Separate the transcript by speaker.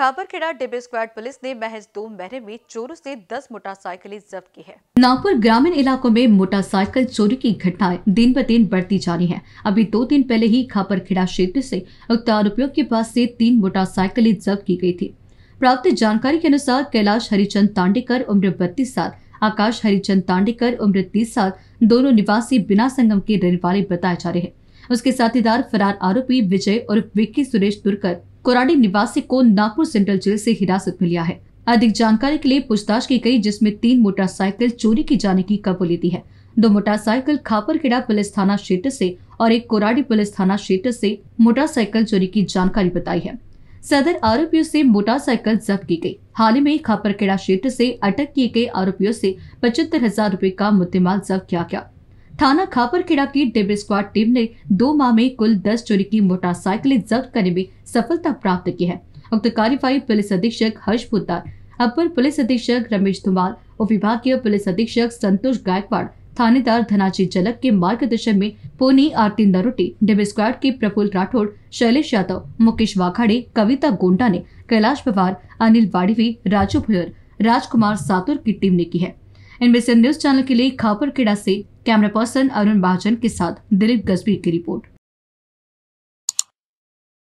Speaker 1: खाबरखेड़ा डिबे squad police ने महज दो महीने में चोरों से 10 मोटरसाइकिलें जब्त की है नागपुर ग्रामीण इलाकों में मोटरसाइकिल चोरी की घटनाएं दिन ब दिन बढ़ती जा रही है अभी दो दिन पहले ही खापरखेड़ा क्षेत्र से उक्त आरोपियों के पास से तीन मोटरसाइकिलें जब्त की गयी थी प्राप्त जानकारी के अनुसार कैलाश हरिचंद तांडेकर उम्र बत्तीस साल आकाश हरिचंद तांडेकर उम्र तीस साल दोनों निवासी बिना संगम के रहने वाले बताए जा रहे हैं उसके साथीदार फरार आरोपी विजय और विक्की सुरेश तुरकर कोराडी निवासी को नागपुर सेंट्रल जेल से हिरासत में लिया है अधिक जानकारी के लिए पूछताछ की गई जिसमें तीन मोटरसाइकिल चोरी की जाने की दी है दो मोटरसाइकिल खापरखेड़ा पुलिस थाना क्षेत्र से और एक कोराडी पुलिस थाना क्षेत्र से मोटरसाइकिल चोरी की जानकारी बताई है सदर आरोपियों से मोटरसाइकिल जब्त की गई हाल ही में खापरखेड़ा क्षेत्र से अटक किए गए आरोपियों से पचहत्तर हजार रूपए का मुद्देमाल जब्त किया गया थाना खापरखेड़ा की डिब्बे स्क्वाड टीम ने दो माह में कुल दस चोरी की मोटरसाइकिलें जब्त करने में सफलता प्राप्त की है उक्त कार्यवाही पुलिस अधीक्षक हर्ष भूतार अपर पुलिस अधीक्षक रमेश धुमाल और विभागीय पुलिस अधीक्षक संतोष गायकवाड़ थानेदार धनाजी जलक के मार्गदर्शन में पोनी आरती नरोटी डिबे स्क्वाड के प्रफुल राठौड़ शैलेश यादव मुकेश वाखाड़े कविता गोंडा ने कैलाश पवार अनिल वाड़ीवी राजू भोयर राजकुमार सातुर की टीम ने की है एनबीसी न्यूज चैनल के लिए खापर खेड़ा से कैमरा पर्सन अरुण बाजन के साथ दिलीप गजबी की रिपोर्ट